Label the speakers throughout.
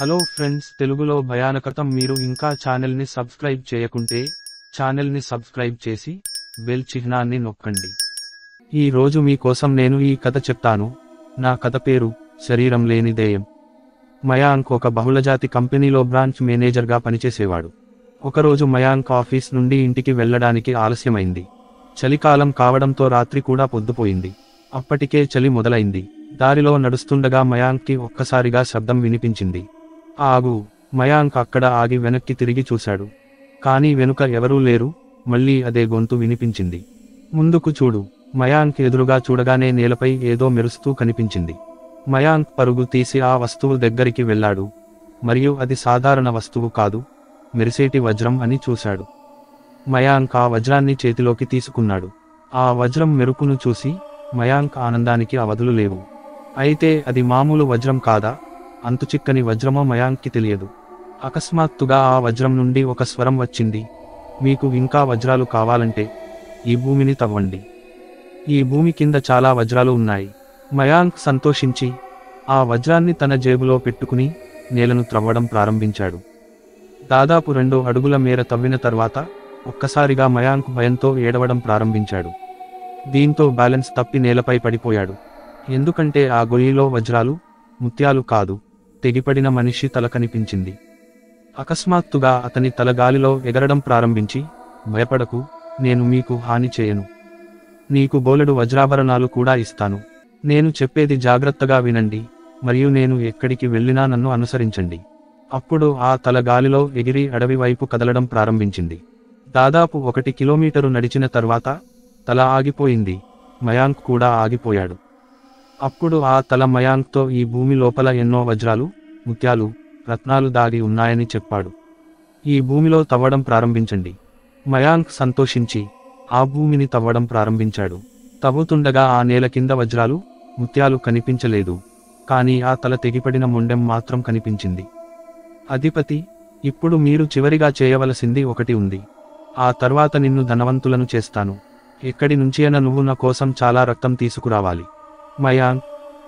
Speaker 1: hello friends తెలుగులో భయానకతం మీరు ఇంకా ఛానల్ని సబ్స్క్రైబ్ చేయకుంటే ఛానల్ని సబ్స్క్రైబ్ చేసి బెల్ చిహ్నాన్ని నొక్కండి ఈ రోజు మీకోసం నేను ఈ కథ చెప్తాను నా కథ పేరు శరీరం లేని దేయం మయాంక్ ఒక బహుళజాతి కంపెనీలో బ్రాంచ్ మేనేజర్గా పనిచేసేవాడు ఒకరోజు మయాంక్ ఆఫీస్ నుండి ఇంటికి వెళ్లడానికి ఆలస్యమైంది చలికాలం కావడంతో రాత్రి కూడా పొద్దుపోయింది అప్పటికే చలి మొదలైంది దారిలో నడుస్తుండగా మయాంక్కి ఒక్కసారిగా శబ్దం వినిపించింది ఆగు మయాంక్ అక్కడ ఆగి వెనక్కి తిరిగి చూశాడు కానీ వెనుక ఎవరూ లేరు మళ్ళీ అదే గొంతు వినిపించింది ముందుకు చూడు మయాంక్ ఎదురుగా చూడగానే నేలపై ఏదో మెరుస్తూ కనిపించింది మయాంక్ పరుగు తీసి ఆ వస్తువు దగ్గరికి వెళ్ళాడు మరియు అది సాధారణ వస్తువు కాదు మెరిసేటి వజ్రం అని చూశాడు మయాంక్ ఆ వజ్రాన్ని చేతిలోకి తీసుకున్నాడు ఆ వజ్రం మెరుపును చూసి మయాంక్ ఆనందానికి అవధులు లేవు అయితే అది మామూలు వజ్రం కాదా అంతుచిక్కని వజ్రమో మయాంక్కి తెలియదు అకస్మాత్తుగా ఆ వజ్రం నుండి ఒక స్వరం వచ్చింది మీకు ఇంకా వజ్రాలు కావాలంటే ఈ భూమిని తవ్వండి ఈ భూమి కింద చాలా వజ్రాలు ఉన్నాయి మయాంక్ సంతోషించి ఆ వజ్రాన్ని తన జేబులో పెట్టుకుని నేలను త్రవ్వడం ప్రారంభించాడు దాదాపు రెండు అడుగుల మేర తవ్విన తర్వాత ఒక్కసారిగా మయాంక్ భయంతో ఏడవడం ప్రారంభించాడు దీంతో బ్యాలెన్స్ తప్పి నేలపై పడిపోయాడు ఎందుకంటే ఆ గొయ్యిలో వజ్రాలు ముత్యాలు కాదు తెగిపడిన మనిషి తల కనిపించింది అకస్మాత్తుగా అతని తల గాలిలో ఎగరడం ప్రారంభించి భయపడకు నేను మీకు హాని చేయను నీకు బోలెడు వజ్రాభరణాలు కూడా ఇస్తాను నేను చెప్పేది జాగ్రత్తగా వినండి మరియు నేను ఎక్కడికి వెళ్ళినా నన్ను అనుసరించండి అప్పుడు ఆ తల గాలిలో ఎగిరి అడవి వైపు కదలడం ప్రారంభించింది దాదాపు ఒకటి కిలోమీటరు నడిచిన తర్వాత తల ఆగిపోయింది మయాంక్ కూడా ఆగిపోయాడు అప్పుడు ఆ తల మయాంక్తో ఈ భూమి లోపల ఎన్నో వజ్రాలు ముత్యాలు రత్నాలు దాగి ఉన్నాయని చెప్పాడు ఈ భూమిలో తవ్వడం ప్రారంభించండి మయాంక్ సంతోషించి ఆ భూమిని తవ్వడం ప్రారంభించాడు తవ్వుతుండగా ఆ నేల కింద వజ్రాలు ముత్యాలు కనిపించలేదు కానీ ఆ తల తెగిపడిన ముండెం మాత్రం కనిపించింది అధిపతి ఇప్పుడు మీరు చివరిగా చేయవలసింది ఒకటి ఉంది ఆ తర్వాత నిన్ను ధనవంతులను చేస్తాను ఎక్కడి అయినా నువ్వు నా కోసం చాలా రక్తం తీసుకురావాలి మయాన్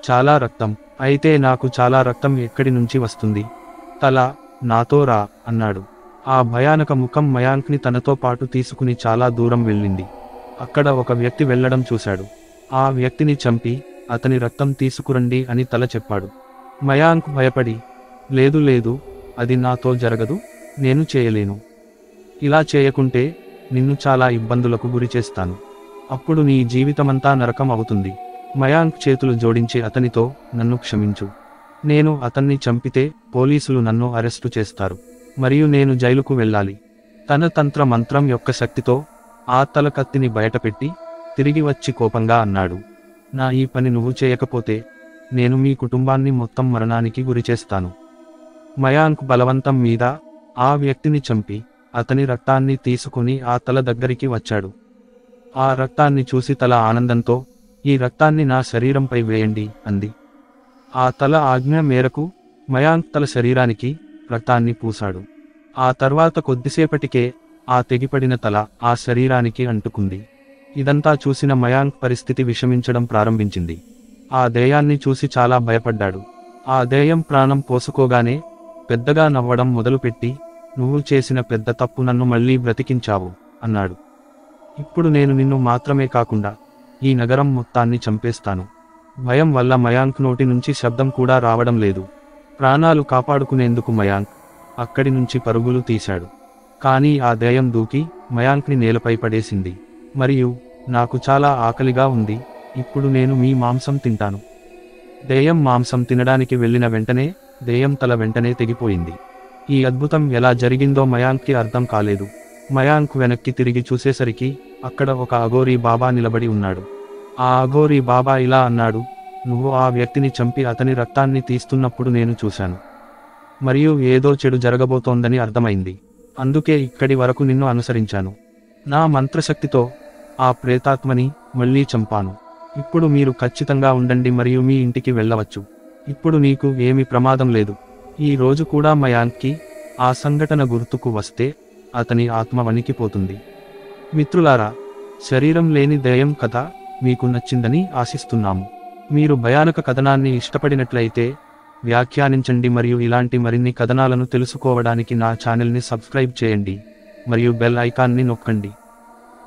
Speaker 1: చాలా రక్తం అయితే నాకు చాలా రక్తం ఎక్కడి నుంచి వస్తుంది తల నాతో రా అన్నాడు ఆ భయానక ముఖం మయాంక్ని తనతో పాటు తీసుకుని చాలా దూరం వెళ్ళింది అక్కడ ఒక వ్యక్తి వెళ్ళడం చూశాడు ఆ వ్యక్తిని చంపి అతని రక్తం తీసుకురండి అని తల చెప్పాడు మయాంక్ భయపడి లేదు లేదు అది నాతో జరగదు నేను చేయలేను ఇలా చేయకుంటే నిన్ను చాలా ఇబ్బందులకు గురి చేస్తాను అప్పుడు నీ జీవితమంతా నరకం అవుతుంది మయాంక్ చేతులు జోడించి అతనితో నన్ను క్షమించు నేను అతన్ని చంపితే పోలీసులు నన్ను అరెస్టు చేస్తారు మరియు నేను జైలుకు వెళ్ళాలి తన తంత్ర మంత్రం యొక్క శక్తితో ఆ తలకత్తిని బయటపెట్టి తిరిగి వచ్చి కోపంగా అన్నాడు నా ఈ పని నువ్వు చేయకపోతే నేను మీ కుటుంబాన్ని మొత్తం మరణానికి గురిచేస్తాను మయాంక్ బలవంతం మీద ఆ వ్యక్తిని చంపి అతని రక్తాన్ని తీసుకుని ఆ తల దగ్గరికి వచ్చాడు ఆ రక్తాన్ని చూసి తల ఆనందంతో ఈ రక్తాన్ని నా శరీరంపై వేయండి అంది ఆ తల ఆజ్ఞ మేరకు మయాంక్ తల శరీరానికి రక్తాన్ని పూశాడు ఆ తర్వాత కొద్దిసేపటికే ఆ తెగిపడిన తల ఆ శరీరానికి అంటుకుంది ఇదంతా చూసిన మయాంక్ పరిస్థితి విషమించడం ప్రారంభించింది ఆ దేయాన్ని చూసి చాలా భయపడ్డాడు ఆ దేయం ప్రాణం పోసుకోగానే పెద్దగా నవ్వడం మొదలుపెట్టి నువ్వు చేసిన పెద్ద తప్పు నన్ను మళ్ళీ బ్రతికించావు అన్నాడు ఇప్పుడు నేను నిన్ను మాత్రమే కాకుండా ఈ నగరం మొత్తాన్ని చంపేస్తాను భయం వల్ల మయాంక్ నోటి నుంచి శబ్దం కూడా రావడం లేదు ప్రాణాలు కాపాడుకునేందుకు మయాంక్ అక్కడి నుంచి పరుగులు తీశాడు కానీ ఆ దయం దూకి మయాంక్ని నేలపై పడేసింది మరియు నాకు చాలా ఆకలిగా ఉంది ఇప్పుడు నేను మీ మాంసం తింటాను దెయ్యం మాంసం తినడానికి వెళ్ళిన వెంటనే దెయ్యం తల వెంటనే తెగిపోయింది ఈ అద్భుతం ఎలా జరిగిందో మయాంక్కి అర్థం కాలేదు మయాంక్ వెనక్కి తిరిగి చూసేసరికి అక్కడ ఒక అఘోరీ బాబా నిలబడి ఉన్నాడు ఆ అఘోరీ బాబా ఇలా అన్నాడు నువ్వు ఆ వ్యక్తిని చంపి అతని రక్తాన్ని తీస్తున్నప్పుడు నేను చూశాను మరియు ఏదో చెడు జరగబోతోందని అర్థమైంది అందుకే ఇక్కడి వరకు నిన్ను అనుసరించాను నా మంత్రశక్తితో ఆ ప్రేతాత్మని మళ్ళీ చంపాను ఇప్పుడు మీరు ఖచ్చితంగా ఉండండి మరియు మీ ఇంటికి వెళ్ళవచ్చు ఇప్పుడు నీకు ఏమి ప్రమాదం లేదు ఈ రోజు కూడా మయాంక్కి ఆ సంఘటన గుర్తుకు వస్తే అతని ఆత్మ వణికిపోతుంది మిత్రులారా శరీరం లేని దయం కథ మీకు నచ్చిందని ఆశిస్తున్నాము మీరు భయానక కథనాన్ని ఇష్టపడినట్లయితే వ్యాఖ్యానించండి మరియు ఇలాంటి మరిన్ని కథనాలను తెలుసుకోవడానికి నా ఛానల్ని సబ్స్క్రైబ్ చేయండి మరియు బెల్ ఐకాన్ని నొక్కండి